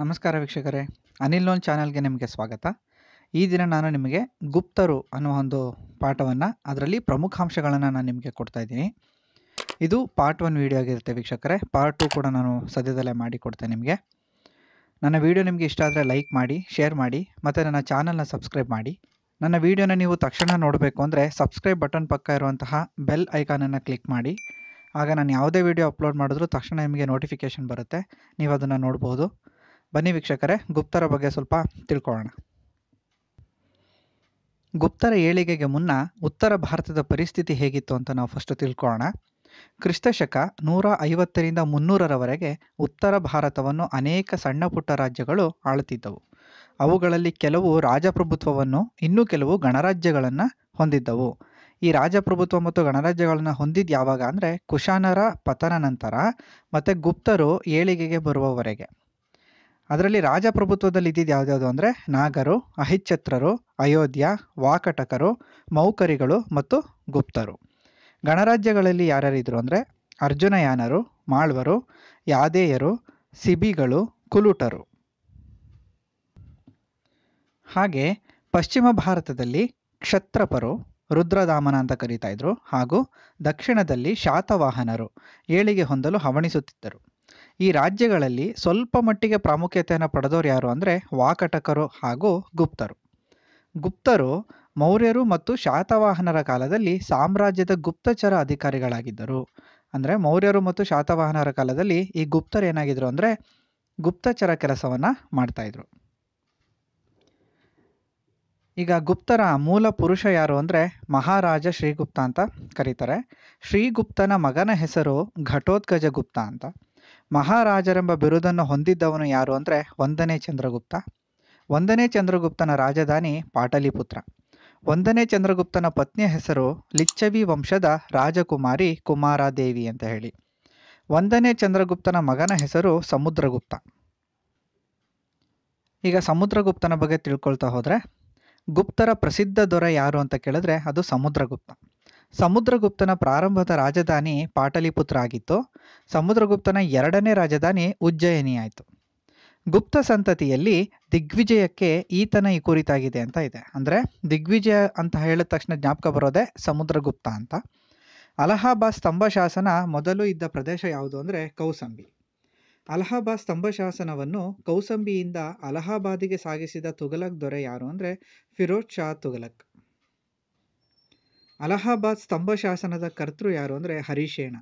ನಮಸ್ಕಾರ ವೀಕ್ಷಕರೇ ಅನಿಲ್ ಲೋನ್ ಚಾನಲ್ಗೆ ನಿಮಗೆ ಸ್ವಾಗತ ಈ ದಿನ ನಾನು ನಿಮಗೆ ಗುಪ್ತರು ಅನ್ನೋ ಒಂದು ಪಾಠವನ್ನು ಅದರಲ್ಲಿ ಪ್ರಮುಖ ಅಂಶಗಳನ್ನು ನಾನು ನಿಮಗೆ ಕೊಡ್ತಾ ಇದ್ದೀನಿ ಇದು ಪಾರ್ಟ್ ಒನ್ ವೀಡಿಯೋ ಆಗಿರುತ್ತೆ ವೀಕ್ಷಕರೇ ಪಾರ್ಟ್ ಟು ಕೂಡ ನಾನು ಸದ್ಯದಲ್ಲೇ ಮಾಡಿಕೊಡ್ತೇನೆ ನಿಮಗೆ ನನ್ನ ವೀಡಿಯೋ ನಿಮಗೆ ಇಷ್ಟ ಆದರೆ ಲೈಕ್ ಮಾಡಿ ಶೇರ್ ಮಾಡಿ ಮತ್ತು ನನ್ನ ಚಾನಲ್ನ ಸಬ್ಸ್ಕ್ರೈಬ್ ಮಾಡಿ ನನ್ನ ವೀಡಿಯೋನ ನೀವು ತಕ್ಷಣ ನೋಡಬೇಕು ಅಂದರೆ ಸಬ್ಸ್ಕ್ರೈಬ್ ಬಟನ್ ಪಕ್ಕ ಇರುವಂತಹ ಬೆಲ್ ಐಕಾನನ್ನು ಕ್ಲಿಕ್ ಮಾಡಿ ಆಗ ನಾನು ಯಾವುದೇ ವೀಡಿಯೋ ಅಪ್ಲೋಡ್ ಮಾಡಿದ್ರೂ ತಕ್ಷಣ ನಿಮಗೆ ನೋಟಿಫಿಕೇಷನ್ ಬರುತ್ತೆ ನೀವು ಅದನ್ನು ನೋಡ್ಬೋದು ಬನ್ನಿ ವೀಕ್ಷಕರೇ ಗುಪ್ತರ ಬಗ್ಗೆ ಸ್ವಲ್ಪ ತಿಳ್ಕೊಳ್ಳೋಣ ಗುಪ್ತರ ಏಳಿಗೆಗೆ ಮುನ್ನ ಉತ್ತರ ಭಾರತದ ಪರಿಸ್ಥಿತಿ ಹೇಗಿತ್ತು ಅಂತ ನಾವು ಫಸ್ಟ್ ತಿಳ್ಕೊಳ್ಳೋಣ ಕ್ರಿಸ್ತಶಕ ನೂರ ಐವತ್ತರಿಂದ ಮುನ್ನೂರರವರೆಗೆ ಉತ್ತರ ಭಾರತವನ್ನು ಅನೇಕ ಸಣ್ಣ ಪುಟ್ಟ ರಾಜ್ಯಗಳು ಆಳುತ್ತಿದ್ದವು ಅವುಗಳಲ್ಲಿ ಕೆಲವು ರಾಜಪ್ರಭುತ್ವವನ್ನು ಇನ್ನೂ ಕೆಲವು ಗಣರಾಜ್ಯಗಳನ್ನು ಹೊಂದಿದ್ದವು ಈ ರಾಜಪ್ರಭುತ್ವ ಮತ್ತು ಗಣರಾಜ್ಯಗಳನ್ನು ಹೊಂದಿದ್ದು ಯಾವಾಗ ಅಂದರೆ ಕುಶಾನರ ಪತನ ನಂತರ ಮತ್ತು ಗುಪ್ತರು ಏಳಿಗೆಗೆ ಬರುವವರೆಗೆ ಅದರಲ್ಲಿ ರಾಜಪ್ರಭುತ್ವದಲ್ಲಿ ಇದ್ದಿದ್ದು ಯಾವ್ದ್ಯಾವುದು ಅಂದರೆ ನಾಗರು ಅಹಿಚ್ಛತ್ರರು ಅಯೋಧ್ಯ ವಾಕಟಕರು ಮೌಕರಿಗಳು ಮತ್ತು ಗುಪ್ತರು ಗಣರಾಜ್ಯಗಳಲ್ಲಿ ಯಾರ್ಯಾರಿದ್ದರು ಅಂದರೆ ಅರ್ಜುನಯಾನರು ಮಾಳ್ವರು ಯಾದೇಯರು ಸಿಬಿಗಳು ಕುಲುಟರು ಹಾಗೆ ಪಶ್ಚಿಮ ಭಾರತದಲ್ಲಿ ಕ್ಷತ್ರಪರು ರುದ್ರದಾಮನ ಅಂತ ಕರೀತಾ ಇದ್ರು ಹಾಗೂ ದಕ್ಷಿಣದಲ್ಲಿ ಶಾತವಾಹನರು ಏಳಿಗೆ ಹೊಂದಲು ಹವಣಿಸುತ್ತಿದ್ದರು ಈ ರಾಜ್ಯಗಳಲ್ಲಿ ಸ್ವಲ್ಪ ಮಟ್ಟಿಗೆ ಪ್ರಾಮುಖ್ಯತೆಯನ್ನು ಪಡೆದವರು ಯಾರು ಅಂದರೆ ವಾಕಟಕರು ಹಾಗೂ ಗುಪ್ತರು ಗುಪ್ತರು ಮೌರ್ಯರು ಮತ್ತು ಶಾತವಾಹನರ ಕಾಲದಲ್ಲಿ ಸಾಮ್ರಾಜ್ಯದ ಗುಪ್ತಚರ ಅಧಿಕಾರಿಗಳಾಗಿದ್ದರು ಅಂದರೆ ಮೌರ್ಯರು ಮತ್ತು ಶಾತವಾಹನರ ಕಾಲದಲ್ಲಿ ಈ ಗುಪ್ತರು ಏನಾಗಿದ್ರು ಅಂದರೆ ಗುಪ್ತಚರ ಕೆಲಸವನ್ನು ಮಾಡ್ತಾಯಿದ್ರು ಈಗ ಗುಪ್ತರ ಮೂಲ ಪುರುಷ ಯಾರು ಅಂದರೆ ಮಹಾರಾಜ ಶ್ರೀಗುಪ್ತ ಅಂತ ಕರೀತಾರೆ ಶ್ರೀಗುಪ್ತನ ಮಗನ ಹೆಸರು ಘಟೋತ್ಕಜ ಗುಪ್ತ ಅಂತ ಮಹಾರಾಜರೆಂಬ ಬಿರುದನ್ನು ಹೊಂದಿದ್ದವನು ಯಾರು ಅಂದರೆ ಒಂದನೇ ಚಂದ್ರಗುಪ್ತ ಒಂದನೇ ಚಂದ್ರಗುಪ್ತನ ರಾಜಧಾನಿ ಪಾಟಲಿಪುತ್ರ ಒಂದನೇ ಚಂದ್ರಗುಪ್ತನ ಪತ್ನಿಯ ಹೆಸರು ಲಿಚ್ಚವಿ ವಂಶದ ರಾಜಕುಮಾರಿ ಕುಮಾರಾದೇವಿ ಅಂತ ಹೇಳಿ ಒಂದನೇ ಚಂದ್ರಗುಪ್ತನ ಮಗನ ಹೆಸರು ಸಮುದ್ರಗುಪ್ತ ಈಗ ಸಮುದ್ರಗುಪ್ತನ ಬಗ್ಗೆ ತಿಳ್ಕೊಳ್ತಾ ಹೋದರೆ ಗುಪ್ತರ ಪ್ರಸಿದ್ಧ ದೊರೆ ಯಾರು ಅಂತ ಕೇಳಿದ್ರೆ ಅದು ಸಮುದ್ರಗುಪ್ತ ಸಮುದ್ರಗುಪ್ತನ ಪ್ರಾರಂಭದ ರಾಜಧಾನಿ ಪಾಟಲಿಪುತ್ರ ಆಗಿತ್ತು ಸಮುದ್ರಗುಪ್ತನ ಎರಡನೇ ರಾಜಧಾನಿ ಉಜ್ಜಯಿನಿಯಾಯಿತು ಗುಪ್ತ ಸಂತತಿಯಲ್ಲಿ ದಿಗ್ವಿಜಯಕ್ಕೆ ಈತನ ಈ ಕುರಿತಾಗಿದೆ ಅಂತ ಇದೆ ಅಂದರೆ ದಿಗ್ವಿಜಯ ಅಂತ ಹೇಳಿದ ತಕ್ಷಣ ಜ್ಞಾಪಕ ಬರೋದೆ ಸಮುದ್ರಗುಪ್ತ ಅಂತ ಅಲಹಾಬಾದ್ ಸ್ತಂಭ ಶಾಸನ ಮೊದಲು ಇದ್ದ ಪ್ರದೇಶ ಯಾವುದು ಅಂದರೆ ಕೌಸಂಬಿ ಅಲಹಾಬಾದ್ ಸ್ತಂಭ ಶಾಸನವನ್ನು ಕೌಸಂಬಿಯಿಂದ ಅಲಹಾಬಾದಿಗೆ ಸಾಗಿಸಿದ ತುಘಲಕ್ ದೊರೆ ಯಾರು ಅಂದರೆ ಫಿರೋಜ್ ಶಾ ತುಘಲಕ್ ಅಲಹಾಬಾದ್ ಸ್ತಂಭ ಶಾಸನದ ಕರ್ತೃ ಯಾರು ಅಂದರೆ ಹರಿಶೇಣ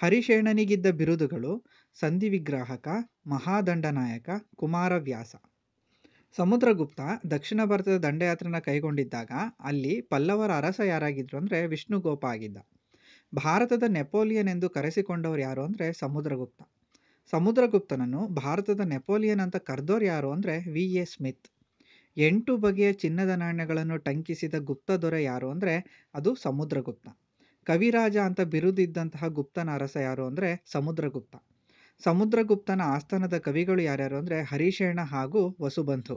ಹರಿಶೇಣನಿಗಿದ್ದ ಬಿರುದುಗಳು ಸಂಧಿವಿಗ್ರಾಹಕ ಮಹಾದಂಡನಾಯಕ ಕುಮಾರವ್ಯಾಸ ಸಮುದ್ರಗುಪ್ತ ದಕ್ಷಿಣ ಭಾರತದ ದಂಡಯಾತ್ರೆನ ಕೈಗೊಂಡಿದ್ದಾಗ ಅಲ್ಲಿ ಪಲ್ಲವರ ಅರಸ ಯಾರಾಗಿದ್ರು ಅಂದರೆ ವಿಷ್ಣುಗೋಪ ಆಗಿದ್ದ ಭಾರತದ ನೆಪೋಲಿಯನ್ ಎಂದು ಕರೆಸಿಕೊಂಡವರು ಯಾರು ಅಂದರೆ ಸಮುದ್ರಗುಪ್ತ ಸಮುದ್ರಗುಪ್ತನನ್ನು ಭಾರತದ ನೆಪೋಲಿಯನ್ ಅಂತ ಕರೆದವ್ರು ಯಾರು ಅಂದರೆ ವಿ ಎ ಸ್ಮಿತ್ ಎಂಟು ಬಗೆಯ ಚಿನ್ನದ ನಾಣ್ಯಗಳನ್ನು ಟಂಕಿಸಿದ ಗುಪ್ತ ದೊರೆ ಯಾರು ಅಂದರೆ ಅದು ಸಮುದ್ರಗುಪ್ತ ಕವಿರಾಜ ಅಂತ ಬಿರುದಿದ್ದಂತಹ ಗುಪ್ತನ ಅರಸ ಯಾರು ಅಂದರೆ ಸಮುದ್ರಗುಪ್ತ ಸಮುದ್ರಗುಪ್ತನ ಆಸ್ಥಾನದ ಕವಿಗಳು ಯಾರ್ಯಾರು ಅಂದರೆ ಹರಿಶೇಣ ಹಾಗೂ ವಸುಬಂಧು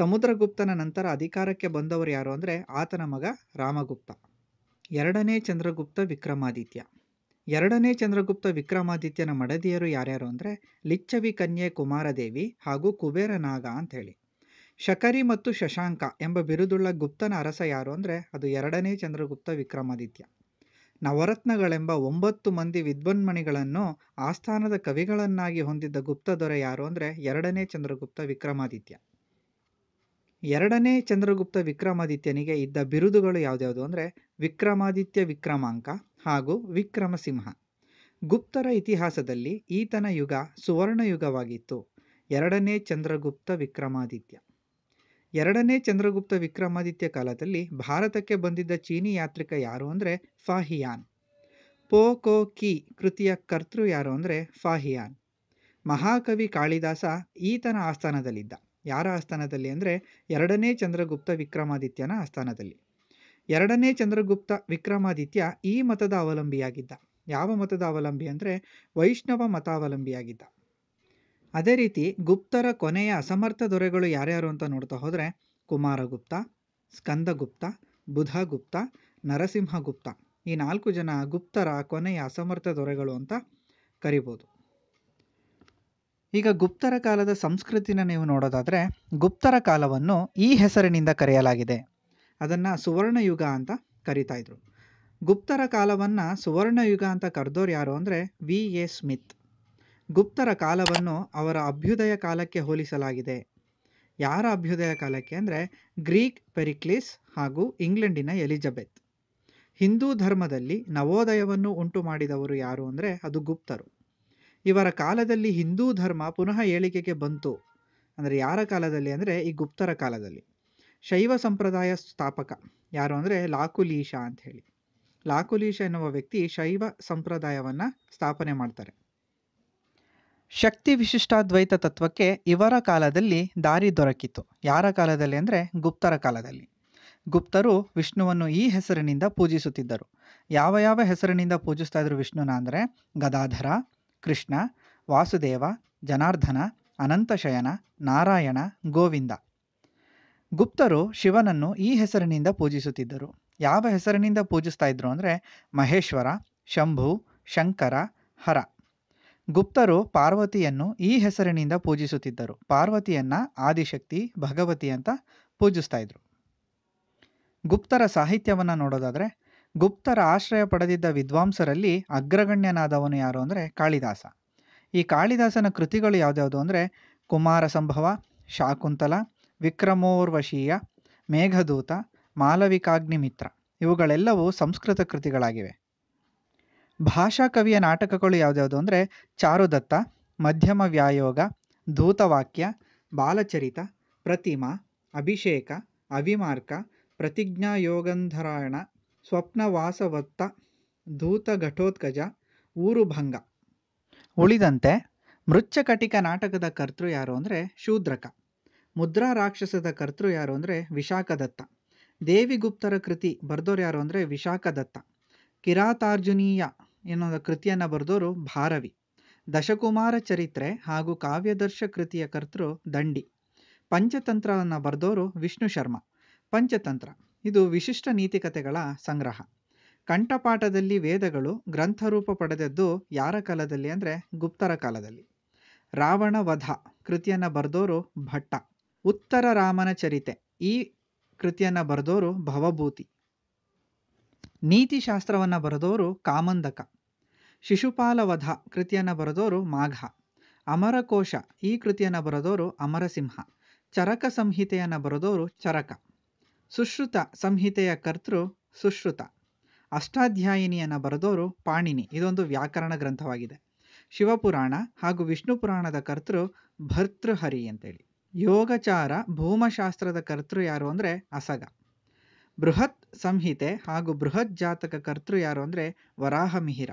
ಸಮುದ್ರಗುಪ್ತನ ನಂತರ ಅಧಿಕಾರಕ್ಕೆ ಬಂದವರು ಯಾರು ಅಂದರೆ ಆತನ ಮಗ ರಾಮಗುಪ್ತ ಎರಡನೇ ಚಂದ್ರಗುಪ್ತ ವಿಕ್ರಮಾದಿತ್ಯ ಎರಡನೇ ಚಂದ್ರಗುಪ್ತ ವಿಕ್ರಮಾದಿತ್ಯನ ಮಡದಿಯರು ಯಾರ್ಯಾರು ಅಂದರೆ ಲಿಚ್ಚವಿ ಕನ್ಯೆ ಕುಮಾರದೇವಿ ಹಾಗೂ ಕುಬೇರನಾಗ ಅಂಥೇಳಿ ಶಕರಿ ಮತ್ತು ಶಶಾಂಕ ಎಂಬ ಬಿರುದುಳ್ಳ ಗುಪ್ತನ ಅರಸ ಯಾರು ಅಂದರೆ ಅದು ಎರಡನೇ ಚಂದ್ರಗುಪ್ತ ವಿಕ್ರಮಾದಿತ್ಯ ನವರತ್ನಗಳೆಂಬ ಒಂಬತ್ತು ಮಂದಿ ವಿದ್ವನ್ಮಣಿಗಳನ್ನು ಆಸ್ಥಾನದ ಕವಿಗಳನ್ನಾಗಿ ಹೊಂದಿದ್ದ ಗುಪ್ತ ದೊರೆ ಯಾರು ಅಂದರೆ ಎರಡನೇ ಚಂದ್ರಗುಪ್ತ ವಿಕ್ರಮಾದಿತ್ಯ ಎರಡನೇ ಚಂದ್ರಗುಪ್ತ ವಿಕ್ರಮಾದಿತ್ಯನಿಗೆ ಇದ್ದ ಬಿರುದುಗಳು ಯಾವುದ್ಯಾವುದು ಅಂದರೆ ವಿಕ್ರಮಾದಿತ್ಯ ವಿಕ್ರಮಾಂಕ ಹಾಗೂ ವಿಕ್ರಮಸಿಂಹ ಗುಪ್ತರ ಇತಿಹಾಸದಲ್ಲಿ ಈತನ ಯುಗ ಸುವರ್ಣಯುಗವಾಗಿತ್ತು ಎರಡನೇ ಚಂದ್ರಗುಪ್ತ ವಿಕ್ರಮಾದಿತ್ಯ ಎರಡನೇ ಚಂದ್ರಗುಪ್ತ ವಿಕ್ರಮಾದಿತ್ಯ ಕಾಲದಲ್ಲಿ ಭಾರತಕ್ಕೆ ಬಂದಿದ್ದ ಚೀನಿ ಯಾತ್ರಿಕ ಯಾರು ಅಂದರೆ ಫಾಹಿಯಾನ್ ಪೋ ಕೋ ಕಿ ಕೃತಿಯ ಕರ್ತೃ ಯಾರು ಅಂದರೆ ಫಾಹಿಯಾನ್ ಮಹಾಕವಿ ಕಾಳಿದಾಸ ಈತನ ಆಸ್ಥಾನದಲ್ಲಿದ್ದ ಯಾರ ಆಸ್ಥಾನದಲ್ಲಿ ಅಂದರೆ ಎರಡನೇ ಚಂದ್ರಗುಪ್ತ ವಿಕ್ರಮಾದಿತ್ಯನ ಆಸ್ಥಾನದಲ್ಲಿ ಎರಡನೇ ಚಂದ್ರಗುಪ್ತ ವಿಕ್ರಮಾದಿತ್ಯ ಈ ಮತದ ಅವಲಂಬಿಯಾಗಿದ್ದ ಯಾವ ಮತದ ಅವಲಂಬಿ ಅಂದರೆ ವೈಷ್ಣವ ಮತಾವಲಂಬಿಯಾಗಿದ್ದ ಅದೇ ರೀತಿ ಗುಪ್ತರ ಕೊನೆಯ ಅಸಮರ್ಥ ದೊರೆಗಳು ಯಾರ್ಯಾರು ಅಂತ ನೋಡ್ತಾ ಹೋದರೆ ಕುಮಾರಗುಪ್ತ ಸ್ಕಂದಗುಪ್ತ ಬುಧಗುಪ್ತ ನರಸಿಂಹಗುಪ್ತ ಈ ನಾಲ್ಕು ಜನ ಗುಪ್ತರ ಕೊನೆಯ ಅಸಮರ್ಥ ದೊರೆಗಳು ಅಂತ ಕರಿಬೋದು ಈಗ ಗುಪ್ತರ ಕಾಲದ ಸಂಸ್ಕೃತಿನ ನೀವು ನೋಡೋದಾದರೆ ಗುಪ್ತರ ಕಾಲವನ್ನು ಈ ಹೆಸರಿನಿಂದ ಕರೆಯಲಾಗಿದೆ ಅದನ್ನು ಸುವರ್ಣಯುಗ ಅಂತ ಕರಿತಾಯಿದ್ರು ಗುಪ್ತರ ಕಾಲವನ್ನು ಸುವರ್ಣಯುಗ ಅಂತ ಕರೆದೋರು ಯಾರು ಅಂದರೆ ವಿ ಎ ಸ್ಮಿತ್ ಗುಪ್ತರ ಕಾಲವನ್ನು ಅವರ ಅಭ್ಯುದಯ ಕಾಲಕ್ಕೆ ಹೋಲಿಸಲಾಗಿದೆ ಯಾರ ಅಭ್ಯುದಯ ಕಾಲಕ್ಕೆ ಅಂದರೆ ಗ್ರೀಕ್ ಪೆರಿಕ್ಲಿಸ್ ಹಾಗೂ ಇಂಗ್ಲೆಂಡಿನ ಎಲಿಜಬೆತ್ ಹಿಂದೂ ಧರ್ಮದಲ್ಲಿ ನವೋದಯವನ್ನು ಉಂಟು ಮಾಡಿದವರು ಯಾರು ಅಂದರೆ ಅದು ಗುಪ್ತರು ಇವರ ಕಾಲದಲ್ಲಿ ಹಿಂದೂ ಧರ್ಮ ಪುನಃ ಏಳಿಗೆಗೆ ಬಂತು ಅಂದರೆ ಯಾರ ಕಾಲದಲ್ಲಿ ಅಂದರೆ ಈ ಗುಪ್ತರ ಕಾಲದಲ್ಲಿ ಶೈವ ಸಂಪ್ರದಾಯ ಸ್ಥಾಪಕ ಯಾರು ಅಂದರೆ ಲಾಕುಲೀಶ ಅಂತ ಹೇಳಿ ಲಾಕುಲೀಶ ಎನ್ನುವ ವ್ಯಕ್ತಿ ಶೈವ ಸಂಪ್ರದಾಯವನ್ನು ಸ್ಥಾಪನೆ ಮಾಡ್ತಾರೆ ಶಕ್ತಿ ವಿಶಿಷ್ಟಾದ್ವೈತ ತತ್ವಕ್ಕೆ ಇವರ ಕಾಲದಲ್ಲಿ ದಾರಿ ದೊರಕಿತು ಯಾರ ಕಾಲದಲ್ಲಿ ಅಂದರೆ ಗುಪ್ತರ ಕಾಲದಲ್ಲಿ ಗುಪ್ತರು ವಿಷ್ಣುವನ್ನು ಈ ಹೆಸರಿನಿಂದ ಪೂಜಿಸುತ್ತಿದ್ದರು ಯಾವ ಯಾವ ಹೆಸರಿನಿಂದ ಪೂಜಿಸ್ತಾ ಇದ್ರು ವಿಷ್ಣುನ ಅಂದರೆ ಗದಾಧರ ಕೃಷ್ಣ ವಾಸುದೇವ ಜನಾರ್ದನ ಅನಂತಶಯನ ನಾರಾಯಣ ಗೋವಿಂದ ಗುಪ್ತರು ಶಿವನನ್ನು ಈ ಹೆಸರಿನಿಂದ ಪೂಜಿಸುತ್ತಿದ್ದರು ಯಾವ ಹೆಸರಿನಿಂದ ಪೂಜಿಸ್ತಾ ಇದ್ರು ಅಂದರೆ ಮಹೇಶ್ವರ ಶಂಭು ಶಂಕರ ಹರ ಗುಪ್ತರು ಪಾರ್ವತಿಯನ್ನು ಈ ಹೆಸರಿನಿಂದ ಪೂಜಿಸುತ್ತಿದ್ದರು ಪಾರ್ವತಿಯನ್ನ ಆದಿಶಕ್ತಿ ಭಗವತಿ ಅಂತ ಪೂಜಿಸ್ತಾ ಇದ್ರು ಗುಪ್ತರ ಸಾಹಿತ್ಯವನ್ನು ನೋಡೋದಾದ್ರೆ ಗುಪ್ತರ ಆಶ್ರಯ ಪಡೆದಿದ್ದ ವಿದ್ವಾಂಸರಲ್ಲಿ ಅಗ್ರಗಣ್ಯನಾದವನು ಯಾರು ಅಂದರೆ ಕಾಳಿದಾಸ ಈ ಕಾಳಿದಾಸನ ಕೃತಿಗಳು ಯಾವ್ದ್ಯಾವುದು ಅಂದರೆ ಕುಮಾರ ಸಂಭವ ಶಾಕುಂತಲ ವಿಕ್ರಮೋರ್ವಶೀಯ ಮೇಘದೂತ ಮಾಲವಿಕಾಗ್ನಿಮಿತ್ರ ಇವುಗಳೆಲ್ಲವೂ ಸಂಸ್ಕೃತ ಕೃತಿಗಳಾಗಿವೆ ಭಾಷಾ ಕವಿಯ ನಾಟಕಗಳು ಯಾವ್ದ್ಯಾವುದು ಅಂದರೆ ಚಾರುದತ್ತ ಮಧ್ಯಮ ವ್ಯಾಯೋಗ ಧೂತವಾಕ್ಯ ಬಾಲಚರಿತ ಪ್ರತಿಮಾ ಅಭಿಷೇಕ ಅವಿಮಾರ್ಕ ಪ್ರತಿಜ್ಞಾಯೋಗಂಧರಾಯಣ ಸ್ವಪ್ನವಾಸವತ್ತ ಘಟೋತ್ಕಜ ಊರುಭಂಗ ಉಳಿದಂತೆ ಮೃಚ್ಛಕಟಿಕ ನಾಟಕದ ಕರ್ತೃ ಯಾರು ಅಂದರೆ ಶೂದ್ರಕ ಮುದ್ರಾ ರಾಕ್ಷಸದ ಕರ್ತೃ ಯಾರು ಅಂದರೆ ವಿಶಾಖದತ್ತ ದೇವಿಗುಪ್ತರ ಕೃತಿ ಬರೆದೋರು ಯಾರು ಅಂದರೆ ವಿಶಾಖದತ್ತ ಕಿರಾತಾರ್ಜುನೀಯ ಎನ್ನುವ ಕೃತಿಯನ್ನು ಬರೆದವರು ಭಾರವಿ ದಶಕುಮಾರ ಚರಿತ್ರೆ ಹಾಗೂ ಕಾವ್ಯದರ್ಶ ಕೃತಿಯ ಕರ್ತೃ ದಂಡಿ ಪಂಚತಂತ್ರವನ್ನು ಬರೆದವರು ವಿಷ್ಣು ಶರ್ಮ ಪಂಚತಂತ್ರ ಇದು ವಿಶಿಷ್ಟ ನೀತಿಕತೆಗಳ ಸಂಗ್ರಹ ಕಂಠಪಾಠದಲ್ಲಿ ವೇದಗಳು ಗ್ರಂಥರೂಪ ಪಡೆದದ್ದು ಯಾರ ಕಾಲದಲ್ಲಿ ಅಂದರೆ ಗುಪ್ತರ ಕಾಲದಲ್ಲಿ ರಾವಣ ವಧ ಕೃತಿಯನ್ನು ಬರೆದವರು ಭಟ್ಟ ಉತ್ತರ ರಾಮನ ಚರಿತೆ ಈ ಕೃತಿಯನ್ನು ಬರೆದವರು ಭವಭೂತಿ ನೀತಿಶಾಸ್ತ್ರವನ್ನು ಬರೆದವರು ಕಾಮಂದಕ ಶಿಶುಪಾಲವಧ ವಧ ಕೃತಿಯನ್ನು ಬರೆದವರು ಮಾಘ ಅಮರಕೋಶ ಈ ಕೃತಿಯನ್ನು ಬರೆದವರು ಅಮರಸಿಂಹ ಚರಕ ಸಂಹಿತೆಯನ್ನು ಬರೆದವರು ಚರಕ ಸುಶ್ರುತ ಸಂಹಿತೆಯ ಕರ್ತೃ ಸುಶ್ರುತ ಅಷ್ಟಾಧ್ಯಾಯಿನಿಯನ್ನು ಬರೆದವರು ಪಾಣಿನಿ ಇದೊಂದು ವ್ಯಾಕರಣ ಗ್ರಂಥವಾಗಿದೆ ಶಿವಪುರಾಣ ಹಾಗೂ ವಿಷ್ಣು ಪುರಾಣದ ಕರ್ತೃ ಭರ್ತೃಹರಿ ಅಂತೇಳಿ ಯೋಗಚಾರ ಭೂಮಶಾಸ್ತ್ರದ ಕರ್ತೃ ಯಾರು ಅಂದರೆ ಅಸಗ ಬೃಹತ್ ಸಂಹಿತೆ ಹಾಗೂ ಬೃಹತ್ ಜಾತಕ ಕರ್ತೃ ಯಾರು ಅಂದರೆ ವರಾಹಮಿಹಿರ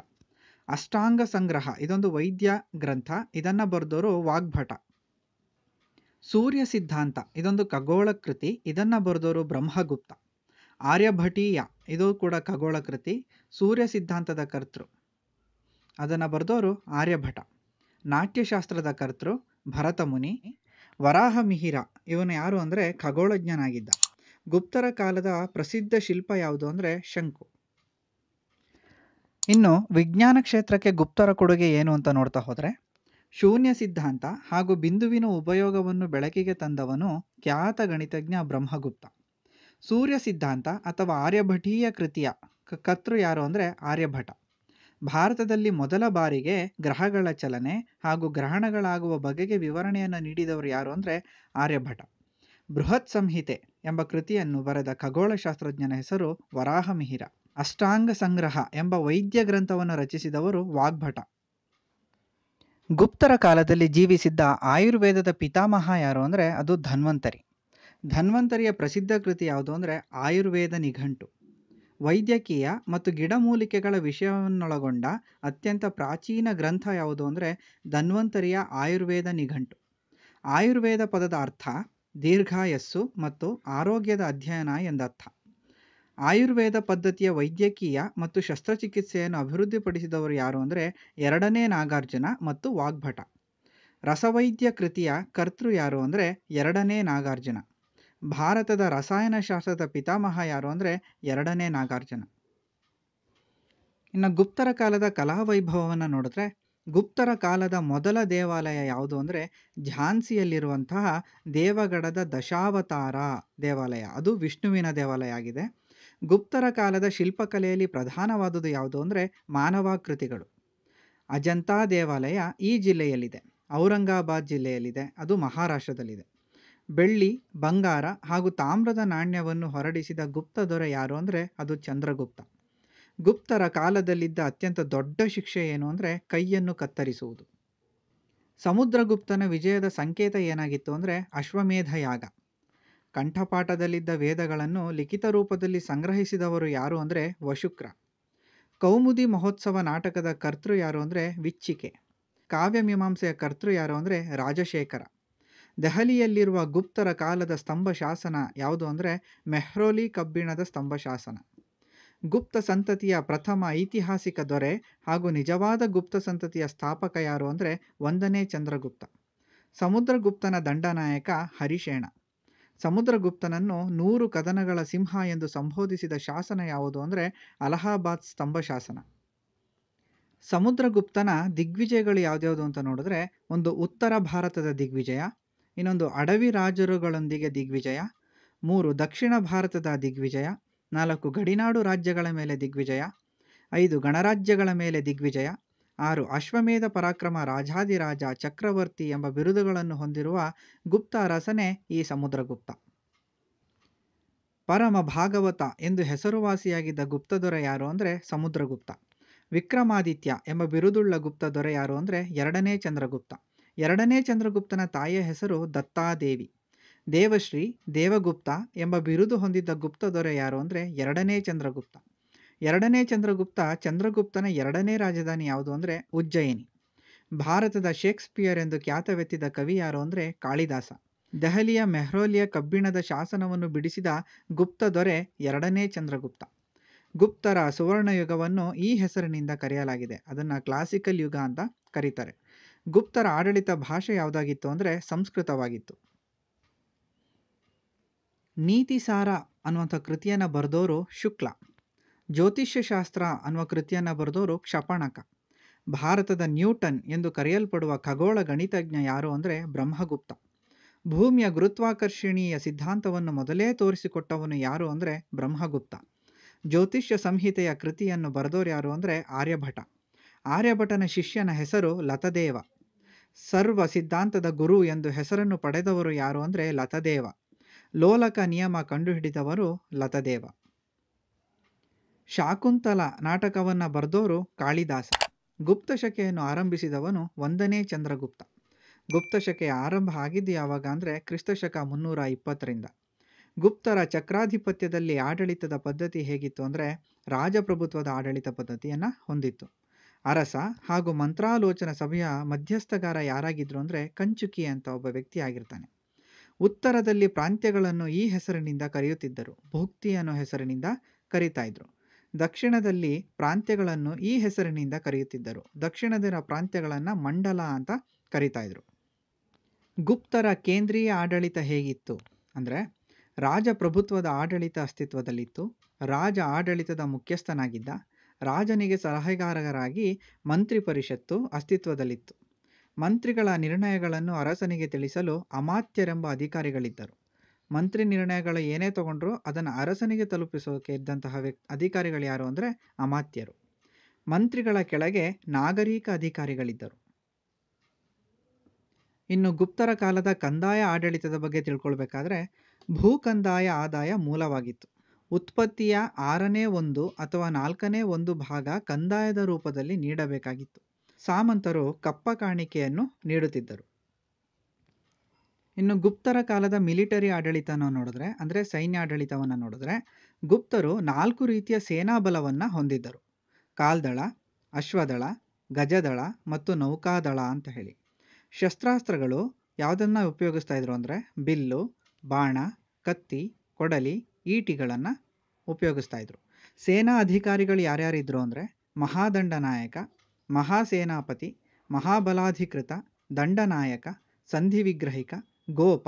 ಅಷ್ಟಾಂಗ ಸಂಗ್ರಹ ಇದೊಂದು ವೈದ್ಯ ಗ್ರಂಥ ಇದನ್ನು ಬರೆದವರು ವಾಗ್ಭಟ ಸೂರ್ಯ ಸಿದ್ಧಾಂತ ಇದೊಂದು ಖಗೋಳ ಕೃತಿ ಇದನ್ನು ಬರೆದವರು ಬ್ರಹ್ಮಗುಪ್ತ ಆರ್ಯಭಟೀಯ ಇದು ಕೂಡ ಖಗೋಳ ಕೃತಿ ಸೂರ್ಯ ಸಿದ್ಧಾಂತದ ಕರ್ತೃ ಅದನ್ನು ಬರೆದವರು ಆರ್ಯಭಟ ನಾಟ್ಯಶಾಸ್ತ್ರದ ಕರ್ತೃ ಭರತಮುನಿ ವರಾಹ ಮಿಹಿರ ಇವನು ಯಾರು ಅಂದರೆ ಖಗೋಳಜ್ಞನಾಗಿದ್ದ ಗುಪ್ತರ ಕಾಲದ ಪ್ರಸಿದ್ಧ ಶಿಲ್ಪ ಯಾವುದು ಅಂದರೆ ಶಂಕು ಇನ್ನು ವಿಜ್ಞಾನ ಕ್ಷೇತ್ರಕ್ಕೆ ಗುಪ್ತರ ಕೊಡುಗೆ ಏನು ಅಂತ ನೋಡ್ತಾ ಹೋದರೆ ಶೂನ್ಯ ಸಿದ್ಧಾಂತ ಹಾಗೂ ಬಿಂದುವಿನ ಉಪಯೋಗವನ್ನು ಬೆಳಕಿಗೆ ತಂದವನು ಖ್ಯಾತ ಗಣಿತಜ್ಞ ಬ್ರಹ್ಮಗುಪ್ತ ಸೂರ್ಯ ಸಿದ್ಧಾಂತ ಅಥವಾ ಆರ್ಯಭಟೀಯ ಕೃತಿಯ ಕತ್ರು ಯಾರು ಅಂದರೆ ಆರ್ಯಭಟ ಭಾರತದಲ್ಲಿ ಮೊದಲ ಬಾರಿಗೆ ಗ್ರಹಗಳ ಚಲನೆ ಹಾಗೂ ಗ್ರಹಣಗಳಾಗುವ ಬಗೆಗೆ ವಿವರಣೆಯನ್ನು ನೀಡಿದವರು ಯಾರು ಅಂದರೆ ಆರ್ಯಭಟ ಬೃಹತ್ ಸಂಹಿತೆ ಎಂಬ ಕೃತಿಯನ್ನು ಬರೆದ ಖಗೋಳಶಾಸ್ತ್ರಜ್ಞನ ಹೆಸರು ವರಾಹಮಿಹಿರ ಅಷ್ಟಾಂಗ ಸಂಗ್ರಹ ಎಂಬ ವೈದ್ಯ ಗ್ರಂಥವನ್ನು ರಚಿಸಿದವರು ವಾಗ್ಭಟ ಗುಪ್ತರ ಕಾಲದಲ್ಲಿ ಜೀವಿಸಿದ್ದ ಆಯುರ್ವೇದದ ಪಿತಾಮಹ ಯಾರು ಅಂದರೆ ಅದು ಧನ್ವಂತರಿ ಧನ್ವಂತರಿಯ ಪ್ರಸಿದ್ಧ ಕೃತಿ ಯಾವುದು ಅಂದರೆ ಆಯುರ್ವೇದ ನಿಘಂಟು ವೈದ್ಯಕೀಯ ಮತ್ತು ಗಿಡಮೂಲಿಕೆಗಳ ವಿಷಯವನ್ನೊಳಗೊಂಡ ಅತ್ಯಂತ ಪ್ರಾಚೀನ ಗ್ರಂಥ ಯಾವುದು ಅಂದರೆ ಧನ್ವಂತರಿಯ ಆಯುರ್ವೇದ ನಿಘಂಟು ಆಯುರ್ವೇದ ಪದದ ಅರ್ಥ ದೀರ್ಘಾಯಸ್ಸು ಮತ್ತು ಆರೋಗ್ಯದ ಅಧ್ಯಯನ ಎಂದರ್ಥ ಆಯುರ್ವೇದ ಪದ್ಧತಿಯ ವೈದ್ಯಕೀಯ ಮತ್ತು ಶಸ್ತ್ರಚಿಕಿತ್ಸೆಯನ್ನು ಅಭಿವೃದ್ಧಿಪಡಿಸಿದವರು ಯಾರು ಅಂದರೆ ಎರಡನೇ ನಾಗಾರ್ಜುನ ಮತ್ತು ವಾಗ್ಭಟ ರಸವೈದ್ಯ ಕೃತಿಯ ಕರ್ತೃ ಯಾರು ಅಂದರೆ ಎರಡನೇ ನಾಗಾರ್ಜುನ ಭಾರತದ ರಸಾಯನಶಾಸ್ತ್ರದ ಪಿತಾಮಹ ಯಾರು ಅಂದರೆ ಎರಡನೇ ನಾಗಾರ್ಜುನ ಇನ್ನು ಗುಪ್ತರ ಕಾಲದ ಕಲಾವೈಭವವನ್ನು ನೋಡಿದ್ರೆ ಗುಪ್ತರ ಕಾಲದ ಮೊದಲ ದೇವಾಲಯ ಯಾವುದು ಅಂದರೆ ಝಾನ್ಸಿಯಲ್ಲಿರುವಂತಹ ದೇವಗಡದ ದಶಾವತಾರ ದೇವಾಲಯ ಅದು ವಿಷ್ಣುವಿನ ದೇವಾಲಯ ಆಗಿದೆ ಗುಪ್ತರ ಕಾಲದ ಶಿಲ್ಪಕಲೆಯಲ್ಲಿ ಪ್ರಧಾನವಾದುದು ಯಾವುದು ಅಂದರೆ ಮಾನವಾಕೃತಿಗಳು ಅಜಂತಾ ದೇವಾಲಯ ಈ ಜಿಲ್ಲೆಯಲ್ಲಿದೆ ಔರಂಗಾಬಾದ್ ಜಿಲ್ಲೆಯಲ್ಲಿದೆ ಅದು ಮಹಾರಾಷ್ಟ್ರದಲ್ಲಿದೆ ಬೆಳ್ಳಿ ಬಂಗಾರ ಹಾಗೂ ತಾಮ್ರದ ನಾಣ್ಯವನ್ನು ಹೊರಡಿಸಿದ ಗುಪ್ತ ದೊರೆ ಯಾರು ಅಂದರೆ ಅದು ಚಂದ್ರಗುಪ್ತ ಗುಪ್ತರ ಕಾಲದಲ್ಲಿದ್ದ ಅತ್ಯಂತ ದೊಡ್ಡ ಶಿಕ್ಷೆ ಏನು ಅಂದರೆ ಕೈಯನ್ನು ಕತ್ತರಿಸುವುದು ಸಮುದ್ರಗುಪ್ತನ ವಿಜಯದ ಸಂಕೇತ ಏನಾಗಿತ್ತು ಅಂದರೆ ಅಶ್ವಮೇಧ ಯಾಗ ಕಂಠಪಾಠದಲ್ಲಿದ್ದ ವೇದಗಳನ್ನು ಲಿಖಿತ ರೂಪದಲ್ಲಿ ಸಂಗ್ರಹಿಸಿದವರು ಯಾರು ಅಂದರೆ ವಶುಕ್ರ ಕೌಮುದಿ ಮಹೋತ್ಸವ ನಾಟಕದ ಕರ್ತೃ ಯಾರು ಅಂದರೆ ವಿಚ್ಚಿಕೆ ಕಾವ್ಯಮೀಮಾಂಸೆಯ ಕರ್ತೃ ಯಾರು ಅಂದರೆ ರಾಜಶೇಖರ ದೆಹಲಿಯಲ್ಲಿರುವ ಗುಪ್ತರ ಕಾಲದ ಸ್ತಂಭ ಶಾಸನ ಯಾವುದು ಅಂದರೆ ಮೆಹ್ರೋಲಿ ಕಬ್ಬಿಣದ ಸ್ತಂಭ ಶಾಸನ ಗುಪ್ತ ಸಂತತಿಯ ಪ್ರಥಮ ಐತಿಹಾಸಿಕ ದೊರೆ ಹಾಗೂ ನಿಜವಾದ ಗುಪ್ತ ಸಂತತಿಯ ಸ್ಥಾಪಕ ಯಾರು ಅಂದರೆ ಒಂದನೇ ಚಂದ್ರಗುಪ್ತ ಸಮುದ್ರಗುಪ್ತನ ದಂಡನಾಯಕ ಹರಿಶೇಣ ಸಮುದ್ರಗುಪ್ತನನ್ನು ನೂರು ಕದನಗಳ ಸಿಂಹ ಎಂದು ಸಂಬೋಧಿಸಿದ ಶಾಸನ ಯಾವುದು ಅಂದರೆ ಅಲಹಾಬಾದ್ ಸ್ತಂಭ ಶಾಸನ ಸಮುದ್ರಗುಪ್ತನ ದಿಗ್ವಿಜಯಗಳು ಯಾವ್ದ್ಯಾವುದು ಅಂತ ನೋಡಿದ್ರೆ ಒಂದು ಉತ್ತರ ಭಾರತದ ದಿಗ್ವಿಜಯ ಇನ್ನೊಂದು ಅಡವಿ ರಾಜರುಗಳೊಂದಿಗೆ ದಿಗ್ವಿಜಯ ಮೂರು ದಕ್ಷಿಣ ಭಾರತದ ದಿಗ್ವಿಜಯ ನಾಲ್ಕು ಗಡಿನಾಡು ರಾಜ್ಯಗಳ ಮೇಲೆ ದಿಗ್ವಿಜಯ ಐದು ಗಣರಾಜ್ಯಗಳ ಮೇಲೆ ದಿಗ್ವಿಜಯ ಆರು ಅಶ್ವಮೇಧ ಪರಾಕ್ರಮ ರಾಜಾದಿರಾಜ ಚಕ್ರವರ್ತಿ ಎಂಬ ಬಿರುದುಗಳನ್ನು ಹೊಂದಿರುವ ಗುಪ್ತ ರಸನೆ ಈ ಸಮುದ್ರಗುಪ್ತ ಪರಮ ಭಾಗವತ ಎಂದು ಹೆಸರುವಾಸಿಯಾಗಿದ್ದ ಗುಪ್ತ ದೊರೆ ಯಾರು ಅಂದರೆ ಸಮುದ್ರಗುಪ್ತ ವಿಕ್ರಮಾದಿತ್ಯ ಎಂಬ ಬಿರುದುಳ್ಳ ಗುಪ್ತ ದೊರೆ ಯಾರು ಅಂದರೆ ಎರಡನೇ ಚಂದ್ರಗುಪ್ತ ಎರಡನೇ ಚಂದ್ರಗುಪ್ತನ ತಾಯಿಯ ಹೆಸರು ದತ್ತಾದೇವಿ ದೇವಶ್ರೀ ದೇವಗುಪ್ತ ಎಂಬ ಬಿರುದು ಹೊಂದಿದ್ದ ಗುಪ್ತ ದೊರೆ ಯಾರು ಅಂದರೆ ಎರಡನೇ ಚಂದ್ರಗುಪ್ತ ಎರಡನೇ ಚಂದ್ರಗುಪ್ತ ಚಂದ್ರಗುಪ್ತನ ಎರಡನೇ ರಾಜಧಾನಿ ಯಾವುದು ಅಂದರೆ ಉಜ್ಜಯಿನಿ ಭಾರತದ ಶೇಕ್ಸ್ಪಿಯರ್ ಎಂದು ಖ್ಯಾತವೆತ್ತಿದ ಕವಿ ಯಾರು ಅಂದರೆ ಕಾಳಿದಾಸ ದೆಹಲಿಯ ಮೆಹ್ರೋಲಿಯ ಕಬ್ಬಿಣದ ಶಾಸನವನ್ನು ಬಿಡಿಸಿದ ಗುಪ್ತ ದೊರೆ ಎರಡನೇ ಚಂದ್ರಗುಪ್ತ ಗುಪ್ತರ ಸುವರ್ಣಯುಗವನ್ನು ಈ ಹೆಸರಿನಿಂದ ಕರೆಯಲಾಗಿದೆ ಅದನ್ನು ಕ್ಲಾಸಿಕಲ್ ಯುಗ ಅಂತ ಕರೀತಾರೆ ಗುಪ್ತರ ಆಡಳಿತ ಭಾಷೆ ಯಾವುದಾಗಿತ್ತು ಅಂದರೆ ಸಂಸ್ಕೃತವಾಗಿತ್ತು ನೀತಿಸಾರ ಅನ್ನುವಂಥ ಕೃತಿಯನ್ನು ಬರೆದವರು ಶುಕ್ಲ ಜ್ಯೋತಿಷ್ಯಶಾಸ್ತ್ರ ಅನ್ನುವ ಕೃತಿಯನ್ನು ಬರೆದವರು ಕ್ಷಪಣಕ ಭಾರತದ ನ್ಯೂಟನ್ ಎಂದು ಕರೆಯಲ್ಪಡುವ ಖಗೋಳ ಗಣಿತಜ್ಞ ಯಾರು ಅಂದರೆ ಬ್ರಹ್ಮಗುಪ್ತ ಭೂಮಿಯ ಗುರುತ್ವಾಕರ್ಷಣೀಯ ಸಿದ್ಧಾಂತವನ್ನು ಮೊದಲೇ ತೋರಿಸಿಕೊಟ್ಟವನು ಯಾರು ಅಂದರೆ ಬ್ರಹ್ಮಗುಪ್ತ ಜ್ಯೋತಿಷ್ಯ ಸಂಹಿತೆಯ ಕೃತಿಯನ್ನು ಬರೆದವರು ಯಾರು ಅಂದರೆ ಆರ್ಯಭಟ ಆರ್ಯಭಟನ ಶಿಷ್ಯನ ಹೆಸರು ಲತದೇವ ಸರ್ವ ಸಿದ್ಧಾಂತದ ಗುರು ಎಂದು ಹೆಸರನ್ನು ಪಡೆದವರು ಯಾರು ಅಂದರೆ ಲತದೇವ ಲೋಲಕ ನಿಯಮ ಕಂಡುಹಿಡಿದವರು ಲತದೇವ ಶಾಕುಂತಲ ನಾಟಕವನ್ನು ಬರೆದವರು ಕಾಳಿದಾಸ ಗುಪ್ತಶಕೆಯನ್ನು ಆರಂಭಿಸಿದವನು ಒಂದನೇ ಚಂದ್ರಗುಪ್ತ ಗುಪ್ತಶಕೆ ಆರಂಭ ಆಗಿದ್ದು ಯಾವಾಗ ಅಂದರೆ ಕ್ರಿಸ್ತಶಕ ಮುನ್ನೂರ ಇಪ್ಪತ್ತರಿಂದ ಗುಪ್ತರ ಚಕ್ರಾಧಿಪತ್ಯದಲ್ಲಿ ಆಡಳಿತದ ಪದ್ಧತಿ ಹೇಗಿತ್ತು ಅಂದರೆ ರಾಜಪ್ರಭುತ್ವದ ಆಡಳಿತ ಪದ್ಧತಿಯನ್ನು ಹೊಂದಿತ್ತು ಅರಸ ಹಾಗೂ ಮಂತ್ರಾಲೋಚನ ಸಭೆಯ ಮಧ್ಯಸ್ಥಗಾರ ಯಾರಾಗಿದ್ರು ಅಂದರೆ ಕಂಚುಕಿ ಅಂತ ಒಬ್ಬ ವ್ಯಕ್ತಿ ಆಗಿರ್ತಾನೆ ಉತ್ತರದಲ್ಲಿ ಪ್ರಾಂತ್ಯಗಳನ್ನು ಈ ಹೆಸರಿನಿಂದ ಕರೆಯುತ್ತಿದ್ದರು ಭುಕ್ತಿ ಅನ್ನೋ ಹೆಸರಿನಿಂದ ಕರೀತಾ ಇದ್ರು ದಕ್ಷಿಣದಲ್ಲಿ ಪ್ರಾಂತ್ಯಗಳನ್ನು ಈ ಹೆಸರಿನಿಂದ ಕರೆಯುತ್ತಿದ್ದರು ದಕ್ಷಿಣದ ಪ್ರಾಂತ್ಯಗಳನ್ನು ಮಂಡಲ ಅಂತ ಕರೀತಾ ಇದ್ರು ಗುಪ್ತರ ಕೇಂದ್ರೀಯ ಆಡಳಿತ ಹೇಗಿತ್ತು ಅಂದರೆ ರಾಜಪ್ರಭುತ್ವದ ಆಡಳಿತ ಅಸ್ತಿತ್ವದಲ್ಲಿತ್ತು ರಾಜ ಆಡಳಿತದ ಮುಖ್ಯಸ್ಥನಾಗಿದ್ದ ರಾಜನಿಗೆ ಸಲಹೆಗಾರರಾಗಿ ಮಂತ್ರಿ ಪರಿಷತ್ತು ಅಸ್ತಿತ್ವದಲ್ಲಿತ್ತು ಮಂತ್ರಿಗಳ ನಿರ್ಣಯಗಳನ್ನು ಅರಸನಿಗೆ ತಿಳಿಸಲು ಅಮಾತ್ಯರೆಂಬ ಅಧಿಕಾರಿಗಳಿದ್ದರು ಮಂತ್ರಿ ನಿರ್ಣಯಗಳು ಏನೇ ತಗೊಂಡ್ರೂ ಅದನ್ನು ಅರಸನಿಗೆ ತಲುಪಿಸೋಕೆ ಇದ್ದಂತಹ ವ್ಯಕ್ ಅಧಿಕಾರಿಗಳು ಯಾರು ಅಂದರೆ ಅಮಾತ್ಯರು ಮಂತ್ರಿಗಳ ಕೆಳಗೆ ನಾಗರಿಕ ಅಧಿಕಾರಿಗಳಿದ್ದರು ಇನ್ನು ಗುಪ್ತರ ಕಾಲದ ಕಂದಾಯ ಆಡಳಿತದ ಬಗ್ಗೆ ತಿಳ್ಕೊಳ್ಬೇಕಾದ್ರೆ ಭೂ ಕಂದಾಯ ಆದಾಯ ಮೂಲವಾಗಿತ್ತು ಉತ್ಪತ್ತಿಯ ಆರನೇ ಒಂದು ಅಥವಾ ನಾಲ್ಕನೇ ಒಂದು ಭಾಗ ಕಂದಾಯದ ರೂಪದಲ್ಲಿ ನೀಡಬೇಕಾಗಿತ್ತು ಸಾಮಂತರು ಕಪ್ಪ ಕಾಣಿಕೆಯನ್ನು ನೀಡುತ್ತಿದ್ದರು ಇನ್ನು ಗುಪ್ತರ ಕಾಲದ ಮಿಲಿಟರಿ ಆಡಳಿತವನ್ನು ನೋಡಿದ್ರೆ ಅಂದರೆ ಆಡಳಿತವನ್ನು ನೋಡಿದ್ರೆ ಗುಪ್ತರು ನಾಲ್ಕು ರೀತಿಯ ಬಲವನ್ನು ಹೊಂದಿದ್ದರು ಕಾಲ್ದಳ ಅಶ್ವದಳ ಗಜದಳ ಮತ್ತು ನೌಕಾದಳ ಅಂತ ಹೇಳಿ ಶಸ್ತ್ರಾಸ್ತ್ರಗಳು ಯಾವುದನ್ನು ಉಪಯೋಗಿಸ್ತಾ ಇದ್ರು ಅಂದರೆ ಬಿಲ್ಲು ಬಾಣ ಕತ್ತಿ ಕೊಡಲಿ ಈಟಿಗಳನ್ನು ಉಪಯೋಗಿಸ್ತಾ ಇದ್ರು ಸೇನಾ ಅಧಿಕಾರಿಗಳು ಯಾರ್ಯಾರಿದ್ರು ಅಂದರೆ ಮಹಾದಂಡನಾಯಕ ಮಹಾಸೇನಾಪತಿ ಮಹಾಬಲಾಧಿಕೃತ ದಂಡನಾಯಕ ಸಂಧಿವಿಗ್ರಹಿಕ ಗೋಪ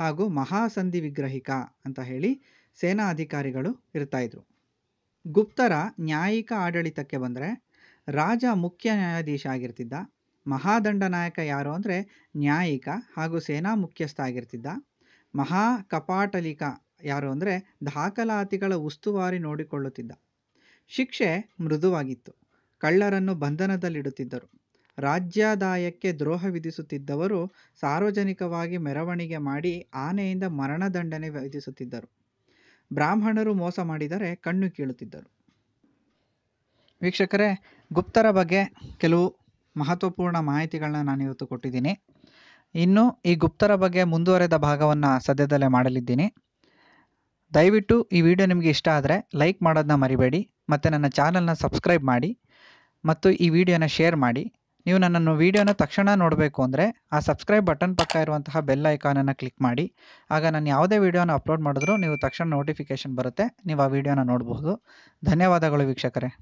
ಹಾಗೂ ಮಹಾಸಂಧಿವಿಗ್ರಹಿಕ ಅಂತ ಹೇಳಿ ಸೇನಾ ಅಧಿಕಾರಿಗಳು ಇರ್ತಾಯಿದ್ರು ಗುಪ್ತರ ನ್ಯಾಯಿಕ ಆಡಳಿತಕ್ಕೆ ಬಂದರೆ ರಾಜ ಮುಖ್ಯ ನ್ಯಾಯಾಧೀಶ ಆಗಿರ್ತಿದ್ದ ಮಹಾದಂಡನಾಯಕ ಯಾರು ಅಂದರೆ ನ್ಯಾಯಿಕ ಹಾಗೂ ಸೇನಾ ಮುಖ್ಯಸ್ಥ ಆಗಿರ್ತಿದ್ದ ಮಹಾ ಕಪಾಟಲಿಕ ಯಾರು ಅಂದರೆ ದಾಖಲಾತಿಗಳ ಉಸ್ತುವಾರಿ ನೋಡಿಕೊಳ್ಳುತ್ತಿದ್ದ ಶಿಕ್ಷೆ ಮೃದುವಾಗಿತ್ತು ಕಳ್ಳರನ್ನು ಬಂಧನದಲ್ಲಿಡುತ್ತಿದ್ದರು. ರಾಜ್ಯಾದಾಯಕ್ಕೆ ದ್ರೋಹ ವಿಧಿಸುತ್ತಿದ್ದವರು ಸಾರ್ವಜನಿಕವಾಗಿ ಮೆರವಣಿಗೆ ಮಾಡಿ ಆನೆಯಿಂದ ಮರಣದಂಡನೆ ವಿಧಿಸುತ್ತಿದ್ದರು. ಬ್ರಾಹ್ಮಣರು ಮೋಸ ಮಾಡಿದರೆ ಕಣ್ಣು ಕೀಳುತ್ತಿದ್ದರು. ವೀಕ್ಷಕರೇ, ಗುಪ್ತರ ಬಗ್ಗೆ ಕೆಲವು ಮಹತ್ವಪೂರ್ಣ ಮಾಹಿತಿಗಳನ್ನ ನಾನು ಇವತ್ತು ಕೊಟ್ಟಿದ್ದೀನಿ. ಇನ್ನು ಈ ಗುಪ್ತರ ಬಗ್ಗೆ ಮುಂದುವರೆದ ಭಾಗವನ್ನು ಸದ್ಯದಲ್ಲೇ ಮಾಡಲಿದ್ದೀನಿ. ದಯವಿಟ್ಟು ಈ ವಿಡಿಯೋ ನಿಮಗೆ ಇಷ್ಟ ಆದರೆ ಲೈಕ್ ಮಾಡೋದನ್ನ ಮರಿಬೇಡಿ ಮತ್ತು ನನ್ನ ಚಾನಲ್ನ ಸಬ್ಸ್ಕ್ರೈಬ್ ಮಾಡಿ. ಮತ್ತು ಈ ವಿಡಿಯೋನ ಶೇರ್ ಮಾಡಿ ನೀವು ನನ್ನನ್ನು ವೀಡಿಯೋನ ತಕ್ಷಣ ನೋಡಬೇಕು ಅಂದರೆ ಆ ಸಬ್ಸ್ಕ್ರೈಬ್ ಬಟನ್ ಪಕ್ಕ ಇರುವಂತಹ ಬೆಲ್ ಐಕಾನನ್ನು ಕ್ಲಿಕ್ ಮಾಡಿ ಆಗ ನಾನು ಯಾವುದೇ ವೀಡಿಯೋನ ಅಪ್ಲೋಡ್ ಮಾಡಿದ್ರೂ ನೀವು ತಕ್ಷಣ ನೋಟಿಫಿಕೇಷನ್ ಬರುತ್ತೆ ನೀವು ಆ ವಿಡಿಯೋನ ನೋಡಬಹುದು ಧನ್ಯವಾದಗಳು ವೀಕ್ಷಕರೇ